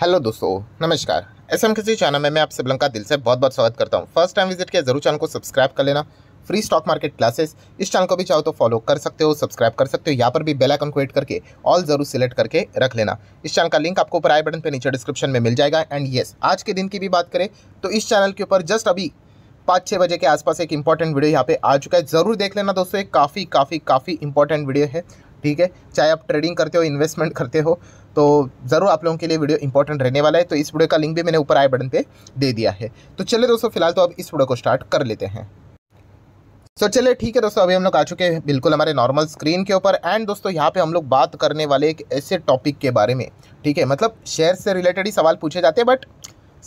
hello दोस्तों नमस्कार S M किसी चैनल में मैं आप सब का दिल से बहुत बहुत स्वागत करता हूँ फर्स्ट टाइम विजिट किया जरूर चैनल को सब्सक्राइब कर लेना फ्री स्टॉक मार्केट क्लासेस इस चैनल को भी चाहो तो फॉलो कर सकते हो सब्सक्राइब कर सकते हो यहाँ पर भी बेल आइकन को एड करके ऑल जरूर सिलेक्ट करके रख लेना इस चैनल का लिंक आपको ऊपर आई बटन पर नीचे डिस्क्रिप्शन में मिल जाएगा एंड येस आज के दिन की भी बात करें तो इस चैनल के ऊपर जस्ट अभी पाँच छः बजे के आसपास एक इंपॉर्टेंट वीडियो यहाँ पे आ चुका है ज़रूर देख लेना दोस्तों एक काफ़ी काफ़ी काफ़ी इंपॉर्टेंट वीडियो है ठीक है चाहे आप ट्रेडिंग करते हो इन्वेस्टमेंट करते हो तो ज़रूर आप लोगों के लिए वीडियो इंपॉर्टेंट रहने वाला है तो इस वीडियो का लिंक भी मैंने ऊपर आई बटन पर दे दिया है तो चलिए दोस्तों फिलहाल तो अब इस वीडियो को स्टार्ट कर लेते हैं सो so, चलिए ठीक है दोस्तों अभी हम लोग आ चुके हैं बिल्कुल हमारे नॉर्मल स्क्रीन के ऊपर एंड दोस्तों यहाँ पे हम लोग बात करने वाले एक ऐसे टॉपिक के बारे में ठीक है मतलब शेयर से रिलेटेड ही सवाल पूछे जाते हैं बट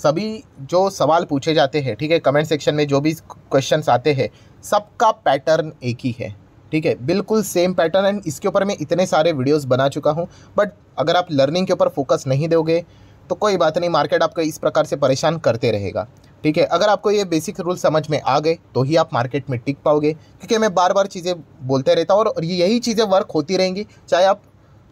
सभी जो सवाल पूछे जाते हैं ठीक है कमेंट सेक्शन में जो भी क्वेश्चंस आते हैं सबका पैटर्न एक ही है ठीक है बिल्कुल सेम पैटर्न एंड इसके ऊपर मैं इतने सारे वीडियोस बना चुका हूँ बट अगर आप लर्निंग के ऊपर फोकस नहीं दोगे तो कोई बात नहीं मार्केट आपको इस प्रकार से परेशान करते रहेगा ठीक है अगर आपको ये बेसिक रूल समझ में आ गए तो ही आप मार्केट में टिक पाओगे क्योंकि मैं बार बार चीज़ें बोलते रहता हूँ और यही चीज़ें वर्क होती रहेंगी चाहे आप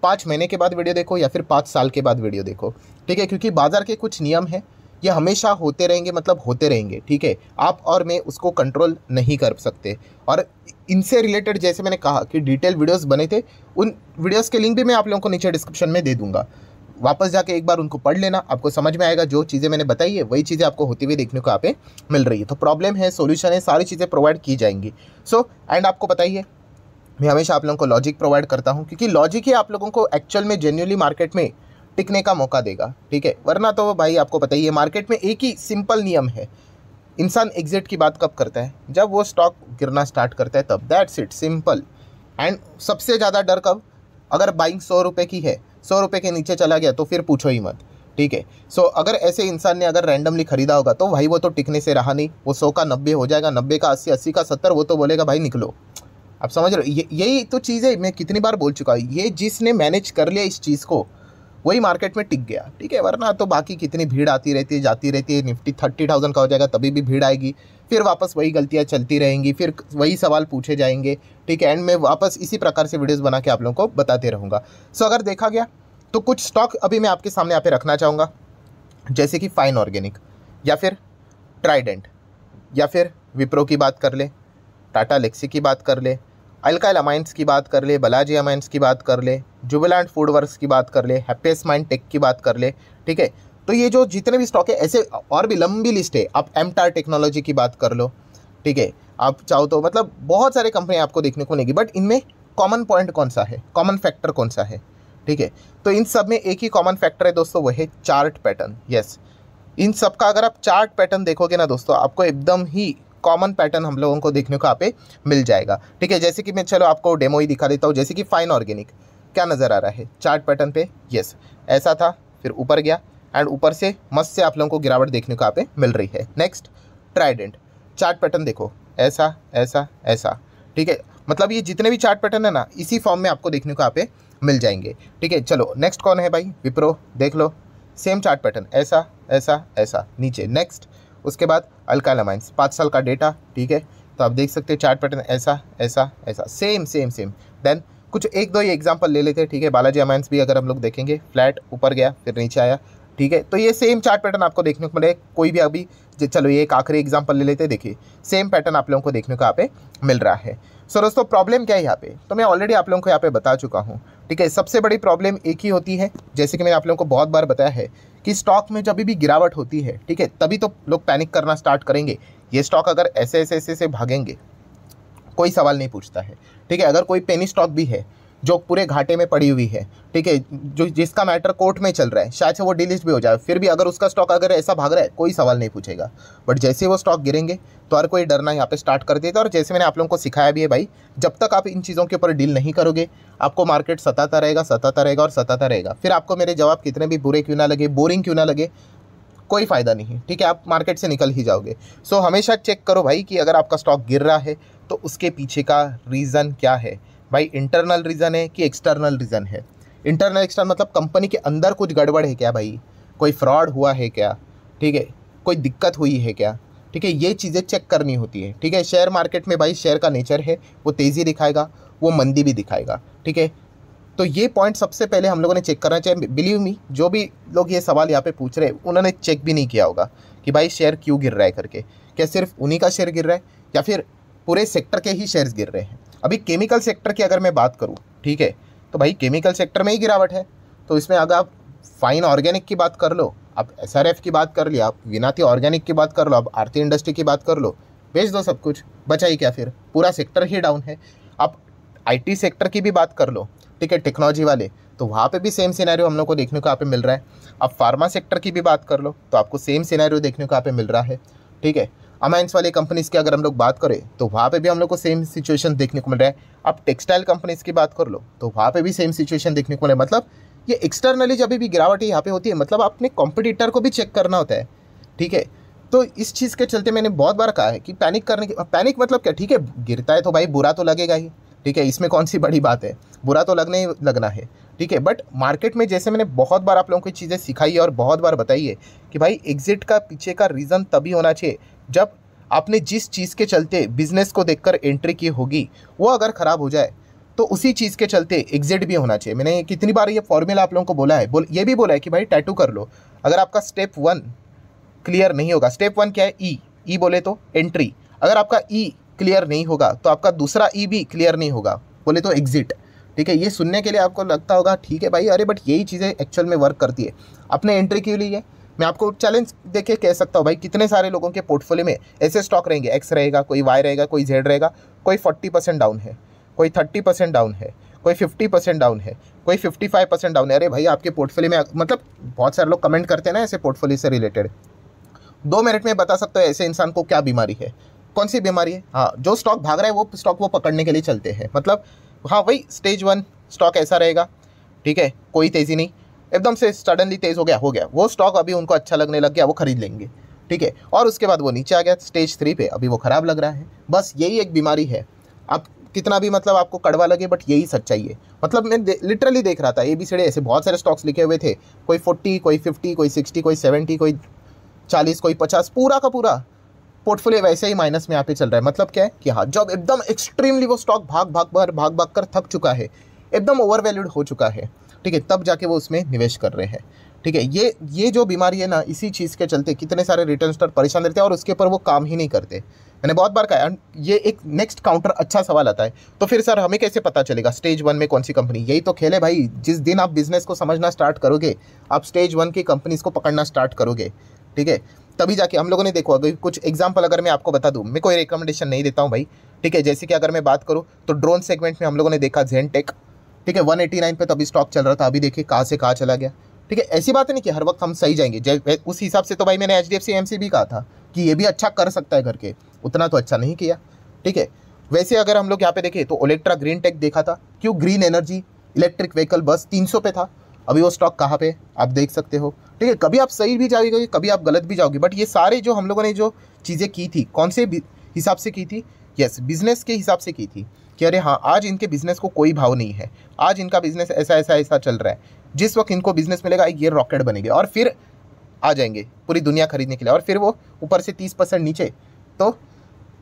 पाँच महीने के बाद वीडियो देखो या फिर पाँच साल के बाद वीडियो देखो ठीक है क्योंकि बाज़ार के कुछ नियम हैं ये हमेशा होते रहेंगे मतलब होते रहेंगे ठीक है आप और मैं उसको कंट्रोल नहीं कर सकते और इनसे रिलेटेड जैसे मैंने कहा कि डिटेल वीडियोस बने थे उन वीडियोस के लिंक भी मैं आप लोगों को नीचे डिस्क्रिप्शन में दे दूंगा वापस जाके एक बार उनको पढ़ लेना आपको समझ में आएगा जो चीज़ें मैंने बताई है वही चीज़ें आपको होती हुई देखने को यहाँ पे मिल रही है तो प्रॉब्लम है सोल्यूशन है सारी चीज़ें प्रोवाइड की जाएंगी सो एंड आपको बताइए मैं हमेशा आप लोगों को लॉजिक प्रोवाइड करता हूँ क्योंकि लॉजिक ही आप लोगों को एक्चुअल में जेन्यूनली मार्केट में टिकने का मौका देगा ठीक है वरना तो भाई आपको पता ही है मार्केट में एक ही सिंपल नियम है इंसान एग्जिट की बात कब करता है जब वो स्टॉक गिरना स्टार्ट करता है तब दैट्स इट सिंपल एंड सबसे ज़्यादा डर कब अगर बाइंग सौ रुपये की है सौ रुपये के नीचे चला गया तो फिर पूछो ही मत ठीक है सो अगर ऐसे इंसान ने अगर रैंडमली खरीदा होगा तो भाई वो तो टिकने से रहा नहीं वो सौ का नब्बे हो जाएगा नब्बे का अस्सी अस्सी का सत्तर वो तो बोलेगा भाई निकलो आप समझ रहे हो यही तो चीज़ है मैं कितनी बार बोल चुका हूँ ये जिसने मैनेज कर लिया इस चीज़ को वही मार्केट में टिक गया ठीक है वरना तो बाकी कितनी भीड़ आती रहती है जाती रहती है निफ्टी थर्टी थाउजेंड का हो जाएगा तभी भी भीड़ आएगी फिर वापस वही गलतियाँ चलती रहेंगी फिर वही सवाल पूछे जाएंगे ठीक है एंड मैं वापस इसी प्रकार से वीडियोज़ बना के आप लोगों को बताते रहूँगा सो अगर देखा गया तो कुछ स्टॉक अभी मैं आपके सामने यहाँ पे रखना चाहूँगा जैसे कि फाइन ऑर्गेनिक या फिर ट्राइडेंट या फिर विप्रो की बात कर ले टाटा लेक्सी की बात कर ले अल्काइल अमाइंस की बात कर ले बलाजी अमाइंस की बात कर ले जुबिलांट फूड वर्क की बात कर ले हैप्पीस्ट माइंड टेक की बात कर ले ठीक है तो ये जो जितने भी स्टॉक है ऐसे और भी लंबी लिस्ट है आप एमटार टेक्नोलॉजी की बात कर लो ठीक है आप चाहो तो मतलब बहुत सारे कंपनियाँ आपको देखने को मिलेगी बट इनमें कॉमन पॉइंट कौन सा है कॉमन फैक्टर कौन सा है ठीक है तो इन सब में एक ही कॉमन फैक्टर है दोस्तों वह है चार्ट पैटर्न यस इन सब का अगर आप चार्ट पैटर्न देखोगे ना दोस्तों आपको एकदम ही कॉमन पैटर्न हम लोगों को देखने को यहाँ पे मिल जाएगा ठीक है जैसे कि मैं चलो आपको डेमो ही दिखा देता हूँ जैसे कि फाइन ऑर्गेनिक क्या नज़र आ रहा है चार्ट पैटर्न पे यस ऐसा था फिर ऊपर गया एंड ऊपर से मस्त से आप लोगों को गिरावट देखने को यहाँ पे मिल रही है नेक्स्ट ट्राइडेंट चार्ट पैटर्न देखो ऐसा ऐसा ऐसा ठीक है मतलब ये जितने भी चार्ट पैटर्न है ना इसी फॉर्म में आपको देखने को यहाँ पे मिल जाएंगे ठीक है चलो नेक्स्ट कौन है भाई विप्रो देख लो सेम चार्ट पैटर्न ऐसा ऐसा ऐसा नीचे नेक्स्ट उसके बाद अल्काइल अमाइंस पाँच साल का डेटा ठीक है तो आप देख सकते हैं चार्ट पैटर्न ऐसा ऐसा ऐसा सेम सेम सेम देन कुछ एक दो ही एग्जाम्पल ले लेते हैं ठीक है बालाजी अमाइंस भी अगर हम लोग देखेंगे फ्लैट ऊपर गया फिर नीचे आया ठीक है तो ये सेम चार्ट पैटर्न आपको देखने को मिले कोई भी अभी चलो ये एक आखिरी एग्जाम्पल ले लेते हैं देखिए सेम पैटर्न आप लोगों को देखने को यहाँ पे मिल रहा है सो दोस्तों प्रॉब्लम क्या है यहाँ पे तो मैं ऑलरेडी आप लोगों को यहाँ पे बता चुका हूँ ठीक है सबसे बड़ी प्रॉब्लम एक ही होती है जैसे कि मैंने आप लोगों को बहुत बार बताया है कि स्टॉक में जब भी गिरावट होती है ठीक है तभी तो लोग पैनिक करना स्टार्ट करेंगे ये स्टॉक अगर ऐसे ऐसे ऐसे से भागेंगे कोई सवाल नहीं पूछता है ठीक है अगर कोई पेनी स्टॉक भी है जो पूरे घाटे में पड़ी हुई है ठीक है जो जिसका मैटर कोर्ट में चल रहा है शायद से वो डिलिस्ट भी हो जाए फिर भी अगर उसका स्टॉक अगर ऐसा भाग रहा है कोई सवाल नहीं पूछेगा बट जैसे वो स्टॉक गिरेंगे तो हर कोई डरना यहाँ पे स्टार्ट कर देता है और जैसे मैंने आप लोगों को सिखाया भी है भाई जब तक आप इन चीज़ों के ऊपर डील नहीं करोगे आपको मार्केट सताता रहेगा सताता रहेगा और सताता रहेगा फिर आपको मेरे जवाब कितने भी बुरे क्यों ना लगे बोरिंग क्यों ना लगे कोई फ़ायदा नहीं है ठीक है आप मार्केट से निकल ही जाओगे सो हमेशा चेक करो भाई कि अगर आपका स्टॉक गिर रहा है तो उसके पीछे का रीज़न क्या है भाई इंटरनल रीज़न है कि एक्सटर्नल रीज़न है इंटरनल एक्सटर्नल मतलब कंपनी के अंदर कुछ गड़बड़ है क्या भाई कोई फ्रॉड हुआ है क्या ठीक है कोई दिक्कत हुई है क्या ठीक है ये चीज़ें चेक करनी होती है ठीक है शेयर मार्केट में भाई शेयर का नेचर है वो तेज़ी दिखाएगा वो मंदी भी दिखाएगा ठीक है तो ये पॉइंट सबसे पहले हम लोगों ने चेक करना चाहिए बिलीव मी जो भी लोग ये सवाल यहाँ पे पूछ रहे हैं उन्होंने चेक भी नहीं किया होगा कि भाई शेयर क्यों गिर रहा है करके क्या सिर्फ उन्हीं का शेयर गिर रहा है या फिर पूरे सेक्टर के ही शेयर्स गिर रहे हैं अभी केमिकल सेक्टर की अगर मैं बात करूँ ठीक है तो भाई केमिकल सेक्टर में ही गिरावट है तो इसमें अगर आप फाइन ऑर्गेनिक की बात कर लो आप एस की बात कर लिया आप विनाती ऑर्गेनिक की बात कर लो आप आरती इंडस्ट्री की बात कर लो बेच दो सब कुछ बचाई क्या फिर पूरा सेक्टर ही डाउन है आप आईटी सेक्टर की भी बात कर लो ठीक है टेक्नोलॉजी वाले तो वहाँ पे भी सेम सिनेरियो हम लोग को देखने को यहाँ पे मिल रहा है आप फार्मा सेक्टर की भी बात कर लो तो आपको सेम सिनेरियो देखने को यहाँ पे मिल रहा है ठीक है अमाइंस वाली कंपनीज़ की अगर हम लोग बात करें तो वहाँ पे भी हम लोग को सेम सिचुएशन देखने को मिल रहा है आप टेक्सटाइल कंपनीज़ की बात कर लो तो वहाँ पे भी सेम सिचुएशन देखने को मिल रहा है मतलब ये एक्सटर्नली जब भी गिरावट यहाँ पे होती है मतलब अपने कॉम्पिटिटर को भी चेक करना होता है ठीक है तो इस चीज़ के चलते मैंने बहुत बार कहा है कि पैनिक करने की पैनिक मतलब क्या ठीक है गिरता है तो भाई बुरा तो लगेगा ही ठीक है इसमें कौन सी बड़ी बात है बुरा तो लगने ही लगना है ठीक है बट मार्केट में जैसे मैंने बहुत बार आप लोगों को चीज़ें सिखाई है और बहुत बार बताई है कि भाई एग्जिट का पीछे का रीज़न तभी होना चाहिए जब आपने जिस चीज़ के चलते बिजनेस को देखकर एंट्री की होगी वो अगर ख़राब हो जाए तो उसी चीज़ के चलते एग्जिट भी होना चाहिए मैंने कितनी बार ये फॉर्मूला आप लोगों को बोला है बोल ये भी बोला है कि भाई टैटू कर लो अगर आपका स्टेप वन क्लियर नहीं होगा स्टेप वन क्या है ई e, ई e बोले तो एंट्री अगर आपका ई e क्लियर नहीं होगा तो आपका दूसरा ई भी क्लियर नहीं होगा बोले तो एग्जिट ठीक है ये सुनने के लिए आपको लगता होगा ठीक है भाई अरे बट यही चीज़ें एक्चुअल में वर्क करती है आपने एंट्री क्यों ली है मैं आपको चैलेंज देखे कह सकता हूँ भाई कितने सारे लोगों के पोर्टफोलियो में ऐसे स्टॉक रहेंगे एक्स रहेगा कोई वाई रहेगा कोई जेड रहेगा कोई फोर्टी परसेंट डाउन है कोई थर्टी परसेंट डाउन है कोई फिफ्टी परसेंट डाउन है कोई फिफ्टी फाइव परसेंट डाउन है अरे भाई आपके पोर्टफोलियो में मतलब बहुत सारे लोग कमेंट करते हैं ना ऐसे पोर्टफोलियो से रिलेटेड दो मिनट में बता सकते हो ऐसे इंसान को क्या बीमारी है कौन सी बीमारी है हाँ जो स्टॉक भाग रहा है वो स्टॉक वो पकड़ने के लिए चलते हैं मतलब हाँ वही स्टेज वन स्टॉक ऐसा रहेगा ठीक है कोई तेज़ी नहीं एकदम से सडनली तेज़ हो गया हो गया वो स्टॉक अभी उनको अच्छा लगने लग गया वो खरीद लेंगे ठीक है और उसके बाद वो नीचे आ गया स्टेज थ्री पे अभी वो ख़राब लग रहा है बस यही एक बीमारी है आप कितना भी मतलब आपको कड़वा लगे बट यही सच्चाई है मतलब मैं दे, लिटरली देख रहा था ए बी सी ऐसे बहुत सारे स्टॉक्स लिखे हुए थे कोई फोर्टी कोई फिफ्टी कोई सिक्सटी कोई सेवेंटी कोई चालीस कोई पचास पूरा का पूरा पोर्टफोलियो वैसे ही माइनस में यहाँ पे चल रहा है मतलब क्या है कि हाँ जब एकदम एक्सट्रीमली वो स्टॉक भाग भाग भर भाग भाग कर थक चुका है एकदम ओवर हो चुका है ठीक है तब जाके वो उसमें निवेश कर रहे हैं ठीक है ये ये जो बीमारी है ना इसी चीज़ के चलते कितने सारे रिटर्न स्टार परेशान रहते हैं और उसके ऊपर वो काम ही नहीं करते मैंने बहुत बार कहा ये एक नेक्स्ट काउंटर अच्छा सवाल आता है तो फिर सर हमें कैसे पता चलेगा स्टेज वन में कौन सी कंपनी यही तो खेल है भाई जिस दिन आप बिजनेस को समझना स्टार्ट करोगे आप स्टेज वन की कंपनीज को पकड़ना स्टार्ट करोगे ठीक है तभी जाके हम लोगों ने देखो अगर कुछ एग्जाम्पल अगर मैं आपको बता दूँ मैं कोई रिकमेंडेशन नहीं देता हूँ भाई ठीक है जैसे कि अगर मैं बात करूँ तो ड्रोन सेगमेंट में हम लोगों ने देखा जेन टेक ठीक है 189 पे तो अभी स्टॉक चल रहा था अभी देखिए कहाँ से कहाँ चला गया ठीक है ऐसी बात नहीं कि हर वक्त हम सही जाएंगे उस हिसाब से तो भाई मैंने H D F C M C भी कहा था कि ये भी अच्छा कर सकता है करके उतना तो अच्छा नहीं किया ठीक है वैसे अगर हम लोग यहाँ पे देखें तो ओलेक्ट्रा ग्रीन टेक देखा था क्यों ग्रीन एनर्जी इलेक्ट्रिक व्हीकल बस 300 पे था अभी वो स्टॉक कहाँ पे आप देख सकते हो ठीक है कभी आप सही भी जाओगे कभी आप गलत भी जाओगे बट ये सारे जो हम लोगों ने जो चीज़ें की थी कौन से हिसाब से की थी यस बिजनेस के हिसाब से की थी कि अरे हाँ आज इनके बिजनेस को कोई भाव नहीं है आज इनका बिजनेस ऐसा ऐसा ऐसा चल रहा है जिस वक्त इनको बिजनेस मिलेगा ये रॉकेट बनेंगे और फिर आ जाएंगे पूरी दुनिया खरीदने के लिए और फिर वो ऊपर से तीस परसेंट नीचे तो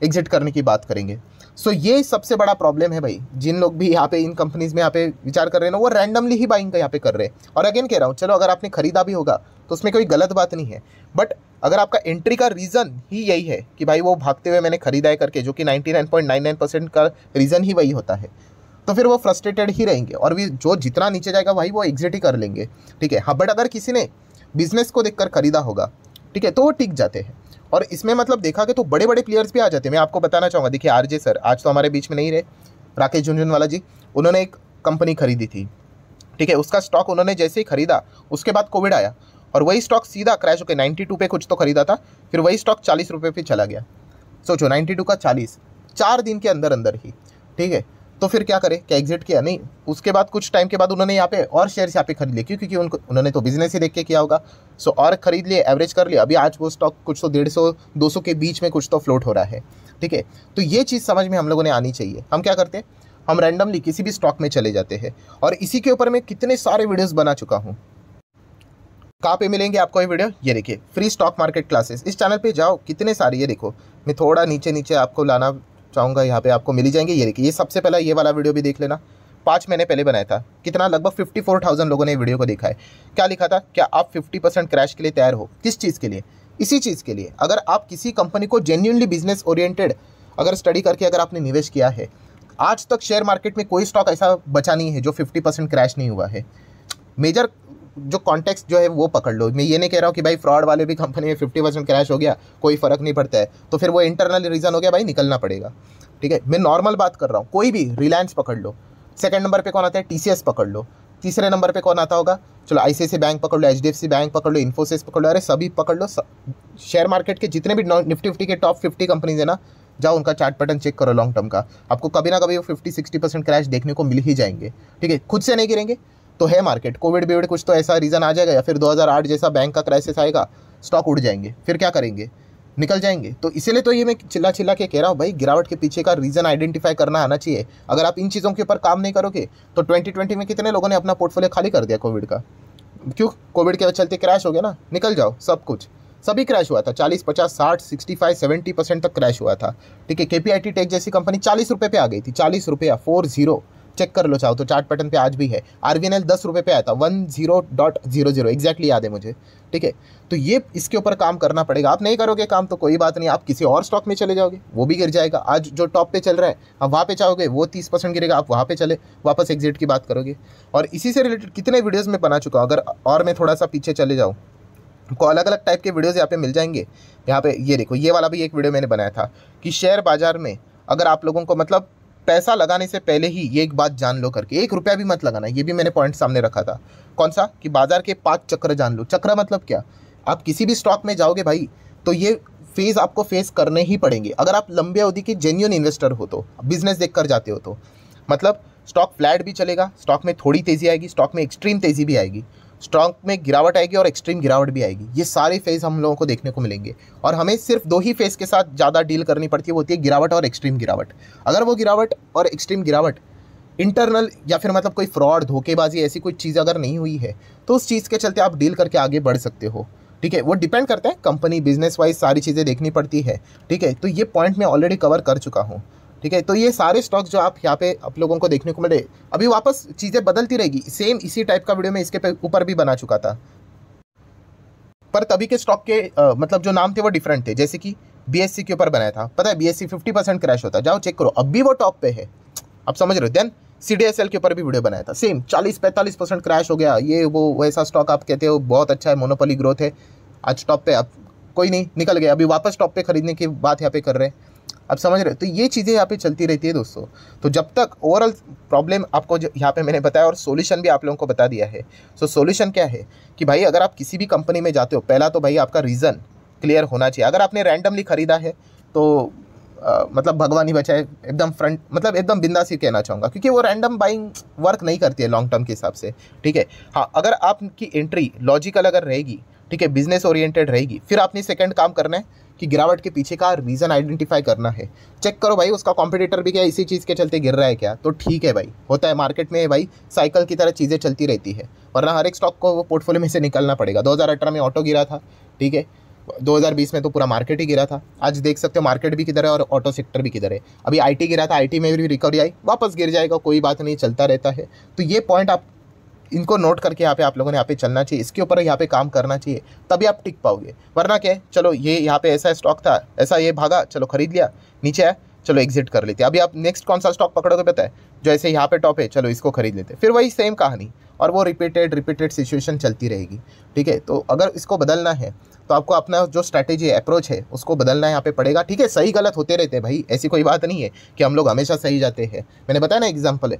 एग्जिट करने की बात करेंगे सो so, ये सबसे बड़ा प्रॉब्लम है भाई जिन लोग भी यहाँ पे इन कंपनीज में यहाँ पे विचार कर रहे हैं ना वो रैंडमली ही बाइंग का यहाँ पे कर रहे हैं और अगेन कह रहा हूँ चलो अगर आपने खरीदा भी होगा तो उसमें कोई गलत बात नहीं है बट अगर आपका एंट्री का रीज़न ही यही है कि भाई वो भागते हुए मैंने खरीदा है करके जो कि 99.99 परसेंट का रीज़न ही वही होता है तो फिर वो फ्रस्ट्रेटेड ही रहेंगे और भी जो जितना नीचे जाएगा भाई वो एग्जिट ही कर लेंगे ठीक है हाँ बट अगर किसी ने बिजनेस को देखकर खरीदा होगा ठीक है तो वो टिक जाते हैं और इसमें मतलब देखा कि तो बड़े बड़े प्लेयर्स भी आ जाते हैं मैं आपको बताना चाहूँगा देखिए आर सर आज तो हमारे बीच में नहीं रहे राकेश झुंझुनवाला जी उन्होंने एक कंपनी खरीदी थी ठीक है उसका स्टॉक उन्होंने जैसे ही खरीदा उसके बाद कोविड आया और वही स्टॉक सीधा क्रैश होकर नाइन्टी टू पे कुछ तो खरीदा था फिर वही स्टॉक चालीस रुपये पर चला गया सोचो नाइन्टी टू का चालीस चार दिन के अंदर अंदर ही ठीक है तो फिर क्या करें क्या एग्जिट किया नहीं उसके बाद कुछ टाइम के बाद उन्होंने यहाँ पे और शेयर यहाँ पे खरीद लिए क्यों क्योंकि उनको उन्होंने तो बिजनेस ही देख के किया होगा सो और खरीद लिए एवरेज कर लिया अभी आज वो स्टॉक कुछ तो डेढ़ सौ दो सौ के बीच में कुछ तो फ्लोट हो रहा है ठीक है तो ये चीज़ समझ में हम लोगों ने आनी चाहिए हम क्या करते हैं हम रैंडमली किसी भी स्टॉक में चले जाते हैं और इसी के ऊपर मैं कितने सारे वीडियोज़ बना चुका हूँ कहाँ पे मिलेंगे आपको ये वीडियो ये देखिए फ्री स्टॉक मार्केट क्लासेस इस चैनल पे जाओ कितने सारे ये देखो मैं थोड़ा नीचे नीचे आपको लाना चाहूँगा यहाँ पे आपको मिली जाएंगे ये देखिए ये सबसे पहला ये वाला वीडियो भी देख लेना पाँच महीने पहले बनाया था कितना लगभग फिफ्टी फोर थाउजेंड लोगों ने वीडियो को देखा है क्या लिखा था क्या आप फिफ्टी परसेंट क्रैश के लिए तैयार हो किस चीज़ के लिए इसी चीज़ के लिए अगर आप किसी कंपनी को जेन्यूनली बिजनेस ओरिएंटेड अगर स्टडी करके अगर आपने निवेश किया है आज तक शेयर मार्केट में कोई स्टॉक ऐसा बचा नहीं है जो 50 परसेंट क्रैश नहीं हुआ है मेजर जो कॉन्टेक्स्ट जो है वो पकड़ लो मैं ये नहीं कह रहा हूँ कि भाई फ्रॉड वाले भी कंपनी में फिफ्टी परसेंट क्रैश हो गया कोई फ़र्क नहीं पड़ता है तो फिर वो इंटरनल रीज़न हो गया भाई निकलना पड़ेगा ठीक है मैं नॉर्मल बात कर रहा हूँ कोई भी रिलायंस पकड़ लो सेकेंड नंबर पर कौन आता है टी पकड़ लो तीसरे नंबर पे कौन आता होगा चलो आई बैंक पकड़ लो एच बैंक पकड़ लो इन्फोसिस पकड़ लो अरे सभी पकड़ लो शेयर मार्केट के जितने भी निफ्टी फिफ्टी के टॉप फिफ्टी कंपनीज है ना जाओ उनका चार्ट पैटर्न चेक करो लॉन्ग टर्म का आपको कभी ना कभी वो फिफ्टी सिक्सटी परसेंट क्रैश देखने को मिल ही जाएंगे ठीक है खुद से नहीं गिरेंगे तो है मार्केट कोविड बीविड कुछ तो ऐसा रीज़न आ जाएगा या फिर 2008 जैसा बैंक का क्राइसिस आएगा स्टॉक उड़ जाएंगे फिर क्या करेंगे निकल जाएंगे तो इसीलिए तो ये मैं चिल्ला चिल्ला के कह रहा हूँ भाई गिरावट के पीछे का रीज़न आइडेंटिफाई करना आना चाहिए अगर आप इन चीज़ों के ऊपर काम नहीं करोगे तो 2020 में कितने लोगों ने अपना पोर्टफोलियो खाली कर दिया कोविड का क्यों कोविड के चलते क्रैश हो गया ना निकल जाओ सब कुछ सभी क्रैश हुआ था चालीस पचास साठ सिक्सटी फाइव सेवेंटी परसेंट तक क्रैश हुआ था ठीक है K P I T tech जैसी कंपनी चालीस रुपये पे आ गई थी चालीस रुपया फोर जीरो चेक कर लो चाहो तो चार्ट पैटर्न पे आज भी है आर वी एन एल दस रुपये पे आया था one zero dot zero zero exactly याद है मुझे ठीक है तो ये इसके ऊपर काम करना पड़ेगा आप नहीं करोगे काम तो कोई बात नहीं आप किसी और स्टॉक में चले जाओगे वो भी गिर जाएगा आज जो टॉप पे चल रहा है आप वहाँ पे चाहोगे वो तीस परसेंट गिरेगा आप वहाँ पे चले वापस एग्जिट की बात करोगे और इसी से रिलेटेड कितने वीडियोज़ में बना चुका हूँ अगर और मैं थोड़ा सा पीछे चले जाऊँ को अलग अलग टाइप के वीडियोज़ यहाँ पे मिल जाएंगे यहाँ पे ये देखो ये वाला भी एक वीडियो मैंने बनाया था कि शेयर बाज़ार में अगर आप लोगों को मतलब पैसा लगाने से पहले ही ये एक बात जान लो करके एक रुपया भी मत लगाना ये भी मैंने पॉइंट सामने रखा था कौन सा कि बाजार के पांच चक्र जान लो चक्र मतलब क्या आप किसी भी स्टॉक में जाओगे भाई तो ये फेज़ आपको फेस करने ही पड़ेंगे अगर आप लंबे अवधि के जेन्यून इन्वेस्टर हो तो बिजनेस देख कर जाते हो तो मतलब स्टॉक फ्लैट भी चलेगा स्टॉक में थोड़ी तेज़ी आएगी स्टॉक में एक्सट्रीम तेज़ी भी आएगी स्ट्रॉन्ग में गिरावट आएगी और एक्सट्रीम गिरावट भी आएगी ये सारे फेज़ हम लोगों को देखने को मिलेंगे और हमें सिर्फ दो ही फेज़ के साथ ज़्यादा डील करनी पड़ती है वो होती है गिरावट और एक्सट्रीम गिरावट अगर वो गिरावट और एक्सट्रीम गिरावट इंटरनल या फिर मतलब कोई फ्रॉड धोखेबाजी ऐसी कोई चीज़ अगर नहीं हुई है तो उस चीज़ के चलते आप डील करके आगे बढ़ सकते हो ठीक है वो डिपेंड करता है कंपनी बिजनेस वाइज सारी चीज़ें देखनी पड़ती है ठीक है तो ये पॉइंट मैं ऑलरेडी कवर कर चुका हूँ ठीक है तो ये सारे स्टॉक्स जो आप यहाँ पे आप लोगों को देखने को मिले अभी वापस चीज़ें बदलती रहेगी सेम इसी टाइप का वीडियो मैं इसके ऊपर भी बना चुका था पर तभी के स्टॉक के आ, मतलब जो नाम थे वो डिफरेंट थे जैसे कि बीएससी के ऊपर बनाया था पता है बी एस परसेंट क्रैश होता जाओ चेक करो अब वो टॉप पे है आप समझ रहे हो देन सी के ऊपर भी वीडियो बनाया था सेम 40-45 परसेंट क्रैश हो गया ये वो वैसा स्टॉक आप कहते हो बहुत अच्छा है मोनोपोली ग्रोथ है आज टॉप पे आप कोई नहीं निकल गया अभी वापस टॉप पे खरीदने की बात यहाँ पे कर रहे हैं अब समझ रहे हो तो ये चीज़ें यहाँ पे चलती रहती है दोस्तों तो जब तक ओवरऑल प्रॉब्लम आपको यहाँ पे मैंने बताया और सॉल्यूशन भी आप लोगों को बता दिया है सो so, सॉल्यूशन क्या है कि भाई अगर आप किसी भी कंपनी में जाते हो पहला तो भाई आपका रीज़न क्लियर होना चाहिए अगर आपने रैंडमली ख़रीदा है तो आ, मतलब भगवान ही बचाए एकदम फ्रंट मतलब एकदम बिंदास ही कहना चाहूँगा क्योंकि वो रैंडम बाइंग वर्क नहीं करती है लॉन्ग टर्म के हिसाब से ठीक है हाँ अगर आपकी एंट्री लॉजिकल अगर रहेगी ठीक है बिजनेस ओरिएंटेड रहेगी फिर आपने सेकंड काम करना है कि गिरावट के पीछे का रीज़न आइडेंटिफाई करना है चेक करो भाई उसका कॉम्पिटिटर भी क्या इसी चीज़ के चलते गिर रहा है क्या तो ठीक है भाई होता है मार्केट में भाई साइकिल की तरह चीज़ें चलती रहती है वरना हर एक स्टॉक को वो पोर्टफोलियो में से निकलना पड़ेगा दो में ऑटो गिरा था ठीक है 2020 में तो पूरा मार्केट ही गिरा था आज देख सकते हो मार्केट भी किधर है और ऑटो सेक्टर भी किधर है अभी आईटी गिरा था आईटी में भी रिकवरी आई वापस गिर जाएगा कोई बात नहीं चलता रहता है तो ये पॉइंट आप इनको नोट करके यहाँ पे आप लोगों ने यहाँ पे चलना चाहिए इसके ऊपर यहाँ पे काम करना चाहिए तभी आप टिक पाओगे वरना क्या चलो ये यहाँ पे ऐसा स्टॉक था ऐसा ये भागा चलो खरीद लिया नीचे आया चलो एग्जिट कर लेते हैं अभी आप नेक्स्ट कौन सा स्टॉक पकड़ोगे पता है जो ऐसे यहाँ पे टॉप है चलो इसको खरीद लेते हैं फिर वही सेम कहानी और वो रिपीटेड रिपीटेड सिचुएशन चलती रहेगी ठीक है तो अगर इसको बदलना है तो आपको अपना जो स्ट्रैटेजी है अप्रोच है उसको बदलना यहाँ पे पड़ेगा ठीक है सही गलत होते रहते हैं भाई ऐसी कोई बात नहीं है कि हम लोग हमेशा सही जाते हैं मैंने बताया ना एग्जाम्पल है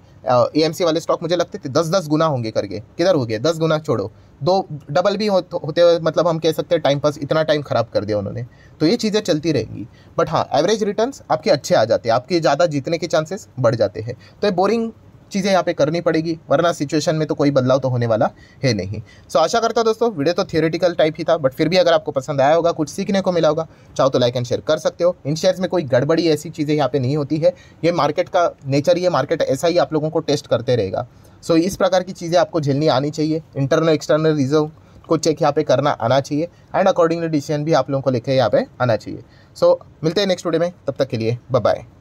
ए वाले स्टॉक मुझे लगते थे दस दस गुना होंगे करके किधर हो गए दस गुना छोड़ो दो डबल भी होते हुए मतलब हम कह सकते हैं टाइम पास इतना टाइम ख़राब कर दिया उन्होंने तो ये चीज़ें चलती रहेंगी बट हाँ एवरेज रिटर्न आपके अच्छे आ जाते हैं आपके ज़्यादा जीतने के चांसेस बढ़ जाते हैं तो ये बोरिंग चीज़ें यहाँ पे करनी पड़ेगी वरना सिचुएशन में तो कोई बदलाव तो होने वाला है नहीं सो so, आशा करता हूँ दोस्तों वीडियो तो थियोरेटिकल टाइप ही था बट फिर भी अगर आपको पसंद आया होगा कुछ सीखने को मिला होगा चाहो तो लाइक एंड शेयर कर सकते हो इन शेयर्स में कोई गड़बड़ी ऐसी चीज़ें यहाँ पे नहीं होती है ये मार्केट का नेचर ये मार्केट ऐसा ही आप लोगों को टेस्ट करते रहेगा सो so, इस प्रकार की चीज़ें आपको झेलनी आनी चाहिए इंटरनल एक्सटर्नल रिजर्व को चेक यहाँ पे करना आना चाहिए एंड अकॉर्डिंगली डिसीजन भी आप लोगों को लेके यहाँ पे आना चाहिए सो so, मिलते हैं नेक्स्ट वीडियो में तब तक के लिए बाय